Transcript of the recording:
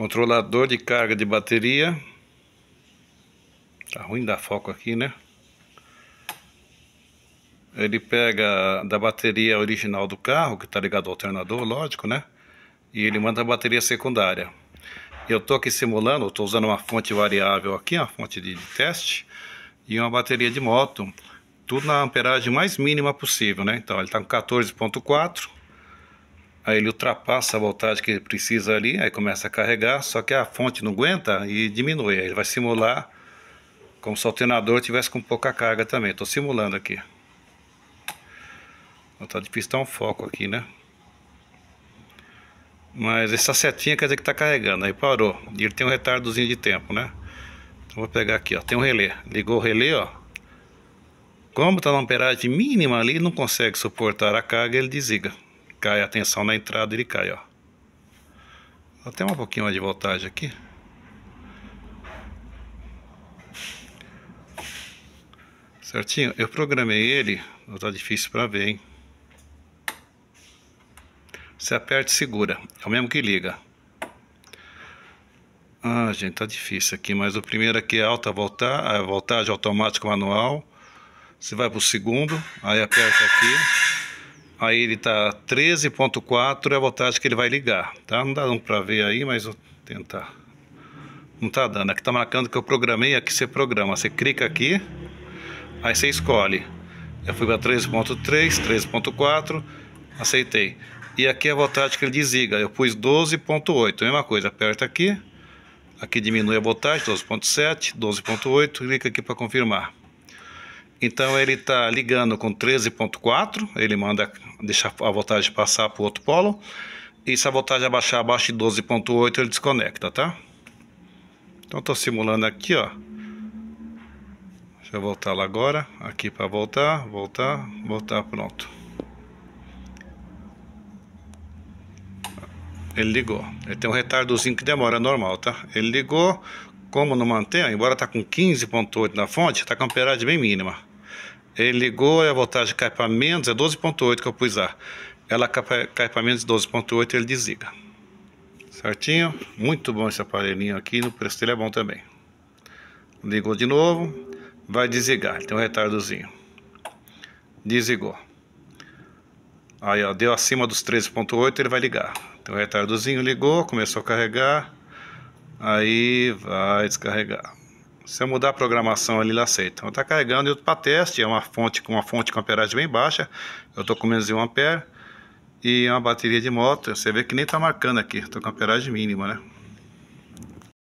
Controlador de carga de bateria. Tá ruim dar foco aqui, né? Ele pega da bateria original do carro, que está ligado ao alternador, lógico, né? E ele manda a bateria secundária. Eu tô aqui simulando, estou usando uma fonte variável aqui, uma fonte de teste, e uma bateria de moto, tudo na amperagem mais mínima possível, né? Então ele está com 14.4 aí ele ultrapassa a voltagem que ele precisa ali, aí começa a carregar, só que a fonte não aguenta e diminui. Aí ele vai simular como se o alternador tivesse com pouca carga também. Estou simulando aqui. Tá de dar um foco aqui, né? Mas essa setinha quer dizer que está carregando, aí parou. E ele tem um retardozinho de tempo, né? Então vou pegar aqui, ó. Tem um relé. Ligou o relé, ó. Como está na amperagem mínima ali, não consegue suportar a carga, ele desliga cai a tensão na entrada, ele cai, ó. até um pouquinho mais de voltagem aqui. Certinho? Eu programei ele, tá difícil para ver, hein? Você aperta e segura, é o mesmo que liga. Ah, gente, tá difícil aqui, mas o primeiro aqui é alta voltar, voltagem automática manual. Você vai pro segundo, aí aperta aqui. Aí ele está 13.4 é a voltagem que ele vai ligar, tá? Não dá para ver aí, mas vou tentar. Não está dando, aqui está marcando que eu programei, aqui você programa. Você clica aqui, aí você escolhe. Eu fui para 13.3, 13.4, aceitei. E aqui é a voltagem que ele desliga, eu pus 12.8, mesma coisa, aperta aqui. Aqui diminui a voltagem, 12.7, 12.8, clica aqui para confirmar. Então ele está ligando com 13.4, ele manda deixar a voltagem passar para o outro polo. E se a voltagem abaixar abaixo de 12.8, ele desconecta, tá? Então estou simulando aqui, ó. Deixa eu voltar lá agora, aqui para voltar, voltar, voltar, pronto. Ele ligou. Ele tem um retardozinho que demora, é normal, tá? Ele ligou, como não mantém, embora tá com 15.8 na fonte, tá com a amperagem bem mínima ele ligou a voltagem cai para menos, é 12.8 que eu pus lá. Ela cai para menos 12.8 ele desliga. Certinho? Muito bom esse aparelhinho aqui, no preço dele é bom também. Ligou de novo, vai desligar, tem um retardozinho. Desligou. Aí ó, deu acima dos 13.8, ele vai ligar. Tem um retardozinho, ligou, começou a carregar, aí vai descarregar. Se eu mudar a programação, ele aceita. Então, está carregando e outro para teste, é uma fonte com uma fonte com amperagem bem baixa. Eu estou com menos de 1 ampere. E é uma bateria de moto, você vê que nem está marcando aqui, estou com amperagem mínima, né?